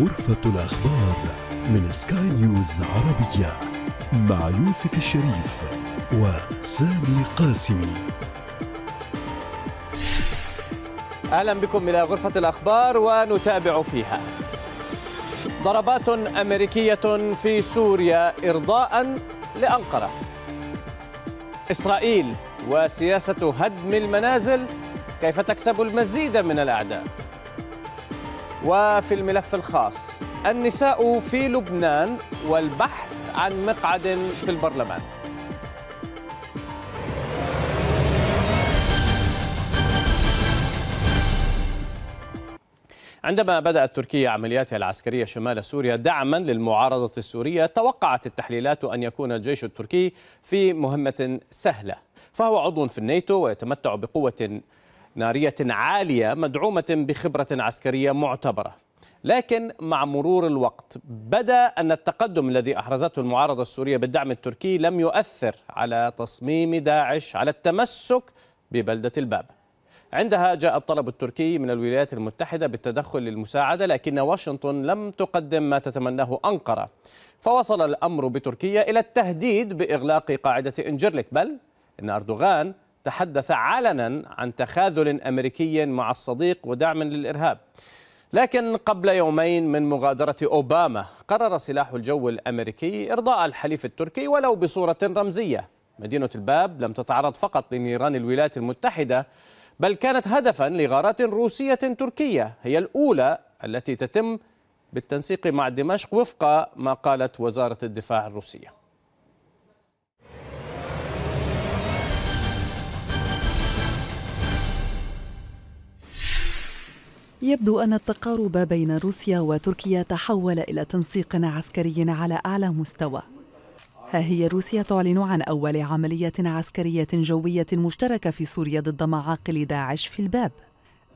غرفة الأخبار من سكاي نيوز عربية مع يوسف الشريف وسامي قاسمي أهلا بكم إلى غرفة الأخبار ونتابع فيها ضربات أمريكية في سوريا إرضاء لأنقرة إسرائيل وسياسة هدم المنازل كيف تكسب المزيد من الأعداء وفي الملف الخاص النساء في لبنان والبحث عن مقعد في البرلمان عندما بدأت تركيا عملياتها العسكرية شمال سوريا دعما للمعارضة السورية توقعت التحليلات أن يكون الجيش التركي في مهمة سهلة فهو عضو في الناتو ويتمتع بقوة نارية عالية مدعومة بخبرة عسكرية معتبرة لكن مع مرور الوقت بدا ان التقدم الذي احرزته المعارضه السوريه بالدعم التركي لم يؤثر على تصميم داعش على التمسك ببلده الباب. عندها جاء الطلب التركي من الولايات المتحده بالتدخل للمساعده لكن واشنطن لم تقدم ما تتمناه انقره. فوصل الامر بتركيا الى التهديد باغلاق قاعده انجرلك بل ان اردوغان تحدث علنا عن تخاذل أمريكي مع الصديق ودعم للإرهاب لكن قبل يومين من مغادرة أوباما قرر سلاح الجو الأمريكي إرضاء الحليف التركي ولو بصورة رمزية مدينة الباب لم تتعرض فقط لنيران الولايات المتحدة بل كانت هدفا لغارات روسية تركية هي الأولى التي تتم بالتنسيق مع دمشق وفق ما قالت وزارة الدفاع الروسية يبدو أن التقارب بين روسيا وتركيا تحول إلى تنسيق عسكري على أعلى مستوى ها هي روسيا تعلن عن أول عملية عسكرية جوية مشتركة في سوريا ضد معاقل داعش في الباب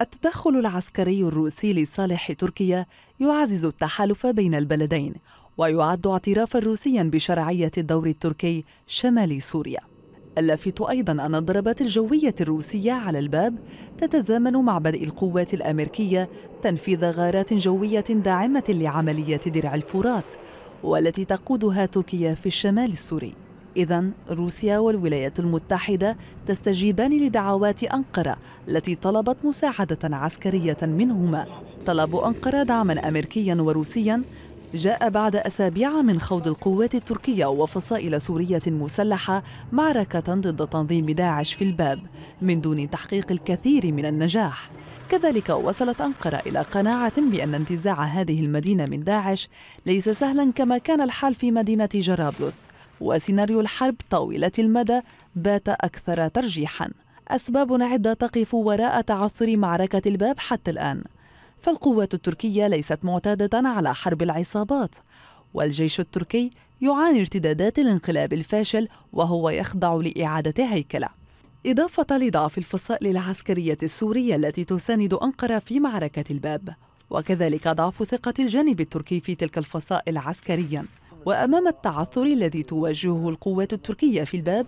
التدخل العسكري الروسي لصالح تركيا يعزز التحالف بين البلدين ويعد اعترافا روسيا بشرعية الدور التركي شمال سوريا اللافت أيضا أن الضربات الجوية الروسية على الباب تتزامن مع بدء القوات الأمريكية تنفيذ غارات جوية داعمة لعملية درع الفرات والتي تقودها تركيا في الشمال السوري إذا روسيا والولايات المتحدة تستجيبان لدعوات أنقرة التي طلبت مساعدة عسكرية منهما طلب أنقرة دعما أمريكيا وروسيا جاء بعد أسابيع من خوض القوات التركية وفصائل سورية مسلحة معركة ضد تنظيم داعش في الباب من دون تحقيق الكثير من النجاح كذلك وصلت أنقرة إلى قناعة بأن انتزاع هذه المدينة من داعش ليس سهلا كما كان الحال في مدينة جرابلس وسيناريو الحرب طويلة المدى بات أكثر ترجيحا أسباب عدة تقف وراء تعثر معركة الباب حتى الآن فالقوات التركية ليست معتادة على حرب العصابات والجيش التركي يعاني ارتدادات الانقلاب الفاشل وهو يخضع لإعادة هيكله إضافة لضعف الفصائل العسكرية السورية التي تساند أنقرة في معركة الباب وكذلك ضعف ثقة الجانب التركي في تلك الفصائل عسكرياً وأمام التعثر الذي تواجهه القوات التركية في الباب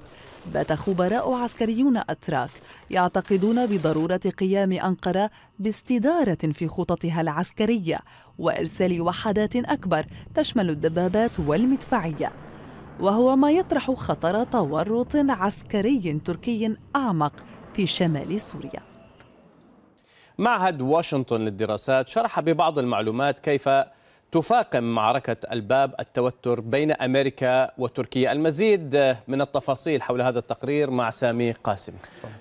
بات خبراء عسكريون أتراك يعتقدون بضرورة قيام أنقرة باستدارة في خططها العسكرية وإرسال وحدات أكبر تشمل الدبابات والمدفعية وهو ما يطرح خطر تورط عسكري تركي أعمق في شمال سوريا معهد واشنطن للدراسات شرح ببعض المعلومات كيف تفاقم معركة الباب التوتر بين أمريكا وتركيا المزيد من التفاصيل حول هذا التقرير مع سامي قاسم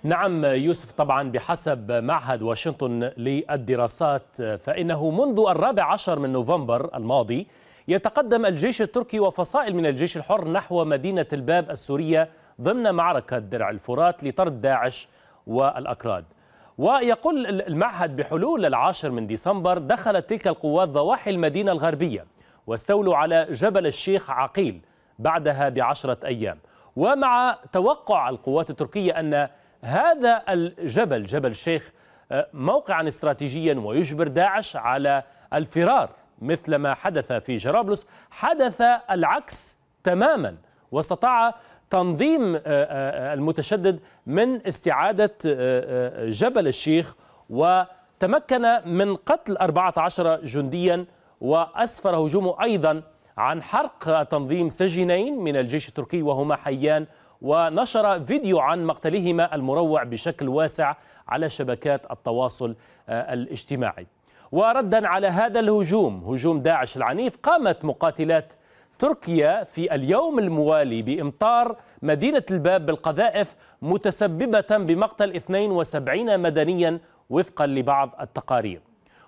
نعم يوسف طبعا بحسب معهد واشنطن للدراسات فإنه منذ الرابع عشر من نوفمبر الماضي يتقدم الجيش التركي وفصائل من الجيش الحر نحو مدينة الباب السورية ضمن معركة درع الفرات لطرد داعش والأكراد ويقول المعهد بحلول العاشر من ديسمبر دخلت تلك القوات ضواحي المدينة الغربية واستولوا على جبل الشيخ عقيل بعدها بعشرة أيام ومع توقع القوات التركية أن هذا الجبل جبل الشيخ آه، موقعا استراتيجيا ويجبر داعش على الفرار مثل ما حدث في جرابلس حدث العكس تماما واستطاع تنظيم آه، آه، آه، المتشدد من استعادة جبل الشيخ وتمكن من قتل 14 جنديا وأسفر هجومه أيضا عن حرق تنظيم سجينين من الجيش التركي وهما حيان ونشر فيديو عن مقتلهما المروع بشكل واسع على شبكات التواصل الاجتماعي وردا على هذا الهجوم هجوم داعش العنيف قامت مقاتلات تركيا في اليوم الموالي بإمطار مدينة الباب بالقذائف متسببة بمقتل 72 مدنيا وفقا لبعض التقارير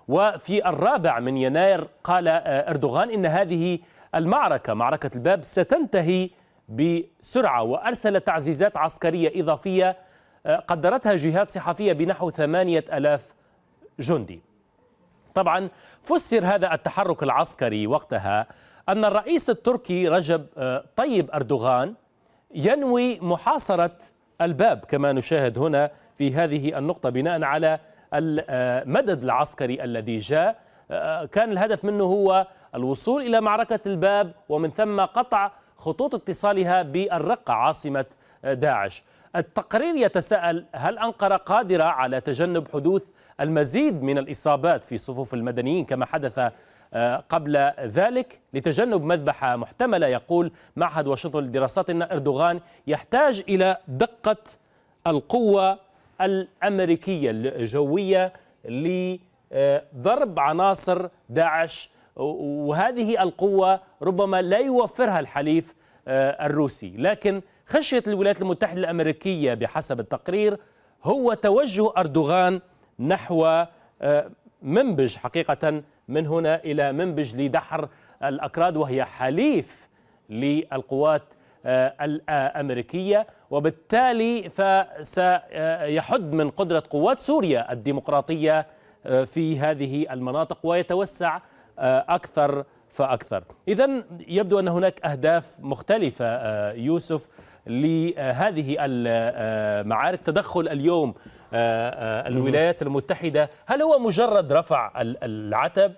وفي الرابع من يناير قال آه، أردوغان إن هذه المعركة معركة الباب ستنتهي بسرعة وأرسل تعزيزات عسكرية إضافية آه، قدرتها جهات صحفية بنحو ثمانية ألاف جندي طبعا فسر هذا التحرك العسكري وقتها أن الرئيس التركي رجب آه، طيب أردوغان ينوي محاصرة الباب كما نشاهد هنا في هذه النقطة بناء على المدد آه، العسكري الذي جاء آه، كان الهدف منه هو الوصول إلى معركة الباب ومن ثم قطع خطوط اتصالها بالرقة عاصمة داعش التقرير يتساءل هل أنقرة قادرة على تجنب حدوث المزيد من الإصابات في صفوف المدنيين كما حدث قبل ذلك لتجنب مذبحة محتملة يقول معهد واشنطن للدراسات أن إردوغان يحتاج إلى دقة القوة الأمريكية الجوية لضرب عناصر داعش وهذه القوة ربما لا يوفرها الحليف آه، الروسي لكن خشية الولايات المتحدة الأمريكية بحسب التقرير هو توجه أردوغان نحو آه، منبج حقيقة من هنا إلى منبج لدحر الأكراد وهي حليف للقوات آه، الأمريكية وبالتالي فسيحد من قدرة قوات سوريا الديمقراطية آه، في هذه المناطق ويتوسع آه، أكثر فأكثر إذا يبدو أن هناك أهداف مختلفة يوسف لهذه المعارك تدخل اليوم آه، آه، الولايات المتحدة هل هو مجرد رفع العتب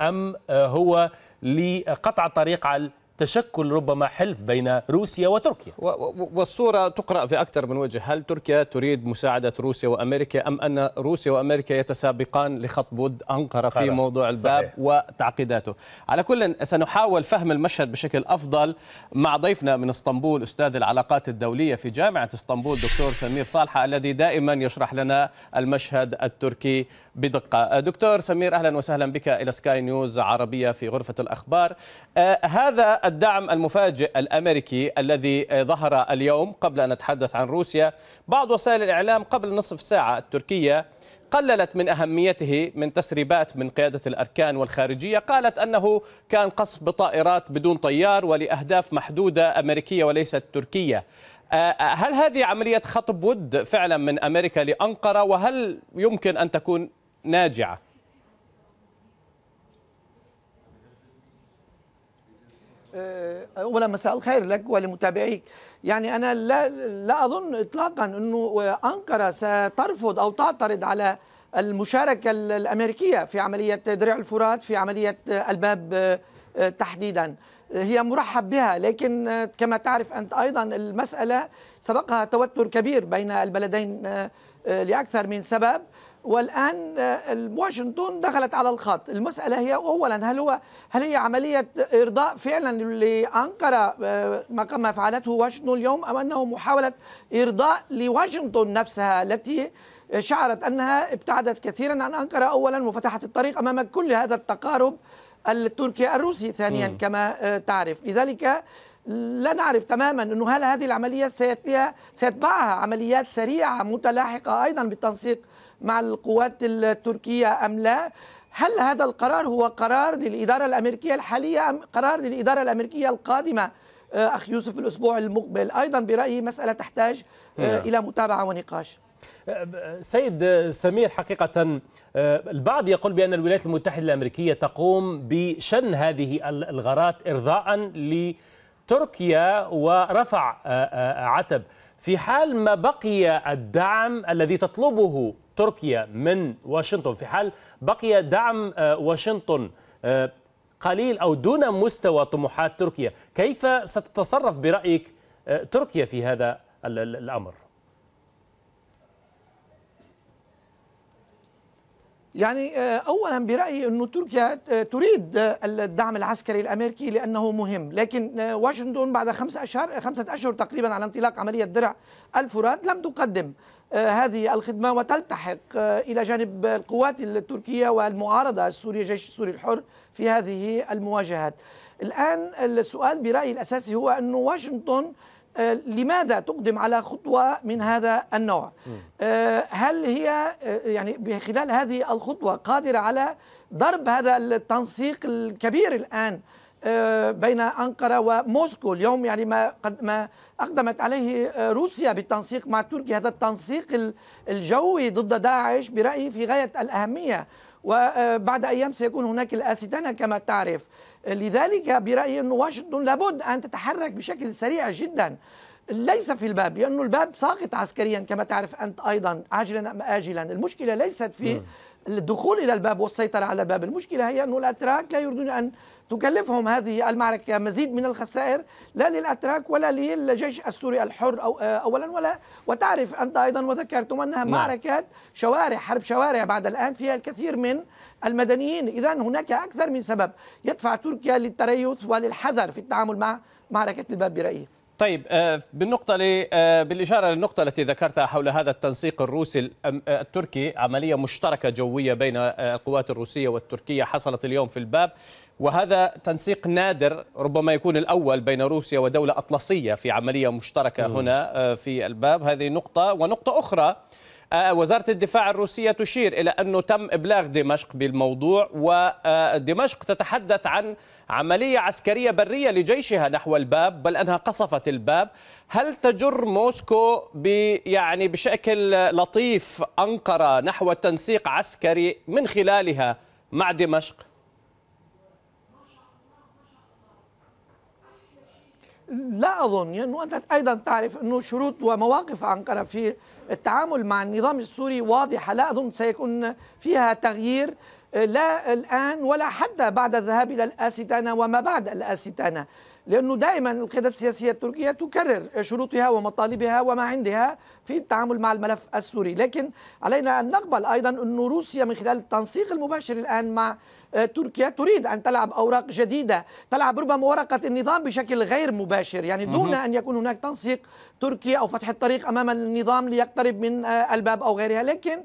أم آه، هو لقطع طريق على تشكل ربما حلف بين روسيا وتركيا والصورة تقرأ في أكثر من وجه هل تركيا تريد مساعدة روسيا وأمريكا أم أن روسيا وأمريكا يتسابقان لخط بود أنقرة في موضوع الباب صحيح. وتعقيداته على كل سنحاول فهم المشهد بشكل أفضل مع ضيفنا من اسطنبول أستاذ العلاقات الدولية في جامعة اسطنبول دكتور سمير صالحة الذي دائما يشرح لنا المشهد التركي بدقة دكتور سمير أهلا وسهلا بك إلى سكاي نيوز عربية في غرفة الأخبار آه هذا الدعم المفاجئ الامريكي الذي ظهر اليوم قبل ان نتحدث عن روسيا، بعض وسائل الاعلام قبل نصف ساعه التركيه قللت من اهميته من تسريبات من قياده الاركان والخارجيه، قالت انه كان قصف بطائرات بدون طيار ولاهداف محدوده امريكيه وليست تركيه. آه، آه، هل هذه عمليه خطب ود فعلا من امريكا لانقره وهل يمكن ان تكون ناجعه؟ آه، اولا مساء الخير لك ولمتابعيك يعني انا لا لا اظن اطلاقا انه انقره سترفض او تعترض على المشاركه الامريكيه في عمليه درع الفرات في عمليه الباب آه، تحديدا هي مرحب بها لكن آه، كما تعرف انت ايضا المساله سبقها توتر كبير بين البلدين لاكثر من سبب والان آه، واشنطن دخلت على الخط المساله هي اولا هل هو هل هي عمليه ارضاء فعلا لانقره آه، ما كما فعلته واشنطن اليوم ام انه محاوله ارضاء لواشنطن نفسها التي شعرت انها ابتعدت كثيرا عن انقره اولا وفتحت الطريق امام كل هذا التقارب التركي الروسي ثانيا م. كما آه، تعرف لذلك لا نعرف تماما انه هل هذه العمليه سيتبعها عمليات سريعه متلاحقه ايضا بالتنسيق مع القوات التركية أم لا هل هذا القرار هو قرار للإدارة الأمريكية الحالية أم قرار للإدارة الأمريكية القادمة آه، أخ يوسف الأسبوع المقبل أيضا برأيي مسألة تحتاج آه، نعم. إلى متابعة ونقاش آه، سيد سمير حقيقة البعض يقول بأن الولايات المتحدة الأمريكية تقوم بشن هذه الغارات إرضاء لتركيا ورفع عتب في حال ما بقي الدعم الذي تطلبه تركيا من واشنطن في حال بقي دعم آه، واشنطن آه، قليل أو دون مستوى طموحات تركيا كيف ستتصرف برأيك آه، تركيا في هذا الأمر؟ يعني آه، اولا برايي انه تركيا آه، تريد آه، الدعم العسكري الامريكي لانه مهم لكن واشنطن بعد خمسة اشهر خمسه اشهر تقريبا على انطلاق عمليه درع الفرات لم تقدم هذه الخدمه وتلتحق الى جانب القوات التركيه والمعارضه السوريه جيش السوري الحر في هذه المواجهات الان السؤال برايي الاساسي هو انه واشنطن آه، لماذا تقدم على خطوة من هذا النوع آه، هل هي آه، يعني بخلال هذه الخطوة قادرة على ضرب هذا التنسيق الكبير الآن بين أنقرة وموسكو اليوم يعني ما قد ما أقدمت عليه روسيا بالتنسيق مع تركيا هذا التنسيق الجوي ضد داعش برأيي في غاية الأهمية وبعد أيام سيكون هناك الأستانة كما تعرف لذلك برأيي أن واشنطن لابد أن تتحرك بشكل سريع جدا ليس في الباب لأن الباب ساقط عسكريا كما تعرف أنت أيضا عاجلا أم آجلا المشكلة ليست في الدخول إلى الباب والسيطرة على الباب المشكلة هي أن الأتراك لا يريدون أن تكلفهم هذه المعركة مزيد من الخسائر لا للأتراك ولا للجيش السوري الحر أو آه، أولا ولا وتعرف أنت أيضا وذكرتم أنها نعم. معركة شوارع حرب شوارع بعد الآن فيها الكثير من المدنيين إذا هناك أكثر من سبب يدفع تركيا للتريث وللحذر في التعامل مع معركة الباب برأيي طيب آه، بالنقطة آه، بالإشارة للنقطة التي ذكرتها حول هذا التنسيق الروسي التركي عملية مشتركة جوية بين القوات الروسية والتركية حصلت اليوم في الباب وهذا تنسيق نادر ربما يكون الأول بين روسيا ودولة أطلسية في عملية مشتركة م. هنا آه، في الباب هذه نقطة ونقطة أخرى آه، وزارة الدفاع الروسية تشير إلى أنه تم إبلاغ دمشق بالموضوع ودمشق تتحدث عن عملية عسكرية برية لجيشها نحو الباب بل أنها قصفت الباب هل تجر موسكو يعني بشكل لطيف أنقرة نحو تنسيق عسكري من خلالها مع دمشق؟ لا أظن لأنه يعني أنت أيضا تعرف أنه شروط ومواقف أنقرة في التعامل مع النظام السوري واضحة لا أظن سيكون فيها تغيير آه، لا الآن ولا حتى بعد الذهاب إلى الآستانة وما بعد الآستانة لأنه دائما القيادات السياسية التركية تكرر شروطها ومطالبها وما عندها في التعامل مع الملف السوري لكن علينا أن نقبل أيضا أن روسيا من خلال التنسيق المباشر الآن مع آه، تركيا تريد أن تلعب أوراق جديدة تلعب ربما ورقة النظام بشكل غير مباشر يعني دون أن يكون هناك تنسيق تركي أو فتح الطريق أمام النظام ليقترب من آه، الباب أو غيرها لكن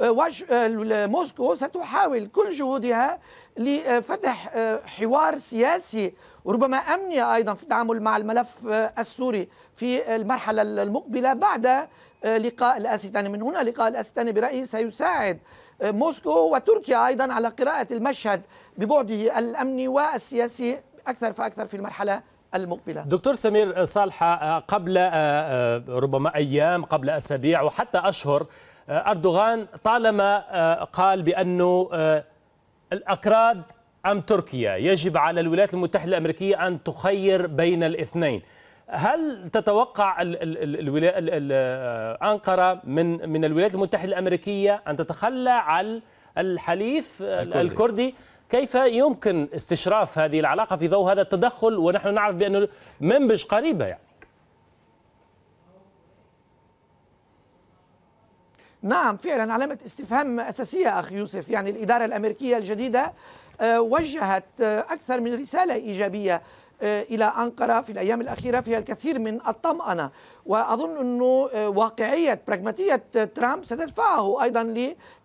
آه، آه، موسكو ستحاول كل جهودها لفتح آه، حوار سياسي وربما أمني أيضا في التعامل مع الملف السوري في المرحلة المقبلة بعد لقاء الأستاني من هنا لقاء الأستاني برأيي سيساعد موسكو وتركيا أيضا على قراءة المشهد ببعده الأمني والسياسي أكثر فأكثر في المرحلة المقبلة دكتور سمير صالحة قبل ربما أيام قبل أسابيع وحتى أشهر آه، أردوغان طالما آه، قال بأنه آه، الأكراد أم تركيا يجب على الولايات المتحدة الأمريكية أن تخير بين الاثنين هل تتوقع ال ال ال أنقرة من من الولايات المتحدة الأمريكية أن تتخلى عن الحليف الكردي. الكردي كيف يمكن استشراف هذه العلاقة في ضوء هذا التدخل ونحن نعرف بأنه منبج قريبة يعني نعم فعلا علامة استفهام أساسية أخ يوسف يعني الإدارة الأمريكية الجديدة آه، وجهت آه، أكثر من رسالة إيجابية آه، إلى أنقرة في الأيام الأخيرة فيها الكثير من الطمأنة وأظن أنه آه، واقعية براغماتية ترامب ستدفعه أيضا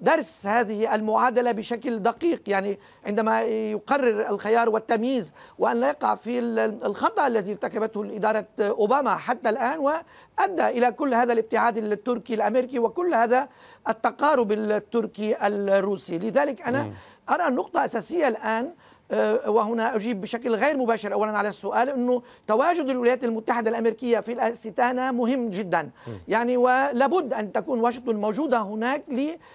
لدرس هذه المعادلة بشكل دقيق يعني عندما يقرر الخيار والتمييز وأن لا يقع في الخطأ الذي ارتكبته إدارة أوباما حتى الآن وأدى إلى كل هذا الابتعاد التركي الأمريكي وكل هذا التقارب التركي الروسي لذلك أنا أرى النقطة أساسية الآن آه، وهنا أجيب بشكل غير مباشر أولا على السؤال أنه تواجد الولايات المتحدة الأمريكية في الستانه مهم جدا يعني ولابد أن تكون واشنطن موجودة هناك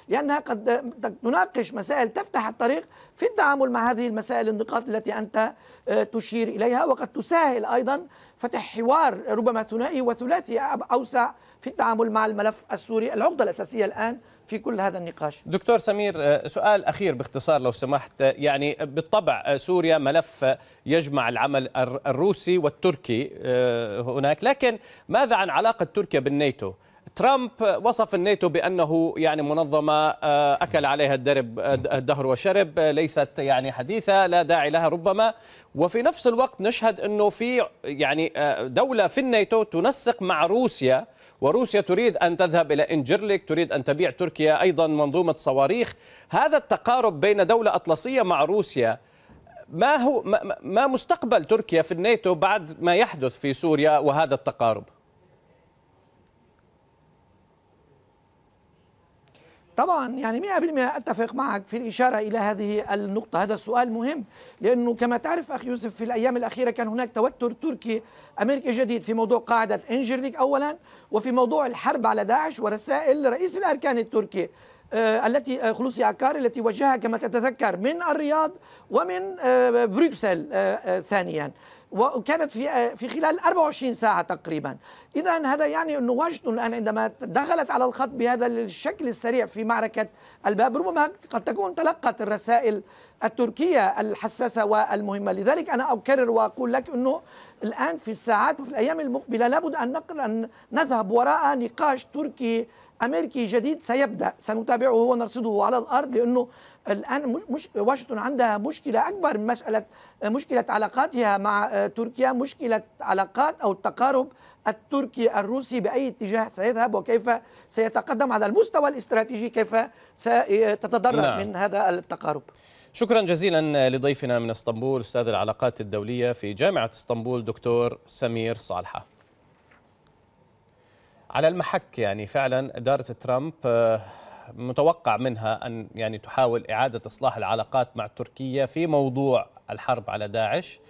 لأنها قد تناقش مسائل تفتح الطريق في التعامل مع هذه المسائل النقاط التي أنت آه، تشير إليها وقد تسهل أيضا فتح حوار ربما ثنائي وثلاثي أوسع في التعامل مع الملف السوري العقدة الأساسية الآن في كل هذا النقاش دكتور سمير آه، سؤال أخير باختصار لو سمحت آه، يعني بالطبع آه، سوريا ملف يجمع العمل الروسي والتركي هناك لكن ماذا عن علاقة تركيا بالنيتو ترامب وصف الناتو بانه يعني منظمه آه، اكل عليها الدرب آه، الدهر وشرب آه، ليست يعني حديثه لا داعي لها ربما وفي نفس الوقت نشهد انه في يعني دوله في الناتو تنسق مع روسيا وروسيا تريد ان تذهب الى انجرليك تريد ان تبيع تركيا ايضا منظومه صواريخ هذا التقارب بين دوله اطلسيه مع روسيا ما هو ما مستقبل تركيا في الناتو بعد ما يحدث في سوريا وهذا التقارب طبعا يعني 100% اتفق معك في الاشاره الى هذه النقطه هذا السؤال مهم لانه كما تعرف اخ يوسف في الايام الاخيره كان هناك توتر تركي امريكي جديد في موضوع قاعده انجرليك اولا وفي موضوع الحرب على داعش ورسائل رئيس الاركان التركي آه، التي آه، خلوصي عكار التي وجهها كما تتذكر من الرياض ومن آه، بروكسل ثانيا وكانت في آه، في خلال 24 ساعة تقريبا إذا هذا يعني انه واشنطن الآن عندما دخلت على الخط بهذا الشكل السريع في معركة الباب ربما قد تكون تلقت الرسائل التركية الحساسة والمهمة لذلك أنا أكرر وأقول لك أنه الآن في الساعات وفي الأيام المقبلة لابد أن, نقل أن نذهب وراء نقاش تركي أمريكي جديد سيبدأ سنتابعه ونرصده على الأرض لأنه الان مش واشنطن عندها مشكله اكبر من مساله مشكله علاقاتها مع آه، تركيا مشكله علاقات او التقارب التركي الروسي باي اتجاه سيذهب وكيف سيتقدم على المستوى الاستراتيجي كيف ستتضرر نعم. من هذا التقارب شكرا جزيلا لضيفنا من اسطنبول استاذ العلاقات الدوليه في جامعه اسطنبول دكتور سمير صالحه على المحك يعني فعلا اداره ترامب آه، متوقع منها أن يعني تحاول إعادة إصلاح العلاقات مع تركيا في موضوع الحرب على داعش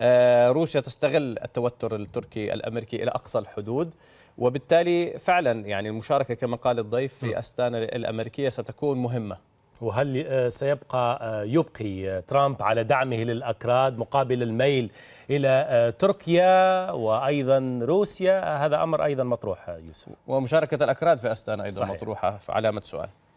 آه، روسيا تستغل التوتر التركي الأمريكي إلى أقصى الحدود وبالتالي فعلا يعني المشاركة كما قال الضيف في أستانا الأمريكية ستكون مهمة وهل آه، سيبقى آه، يبقي آه، ترامب على دعمه للأكراد مقابل الميل إلى تركيا وأيضا روسيا هذا أمر أيضا مطروح يوسف ومشاركة الأكراد في أستانا أيضا صحيح. مطروحة في علامة سؤال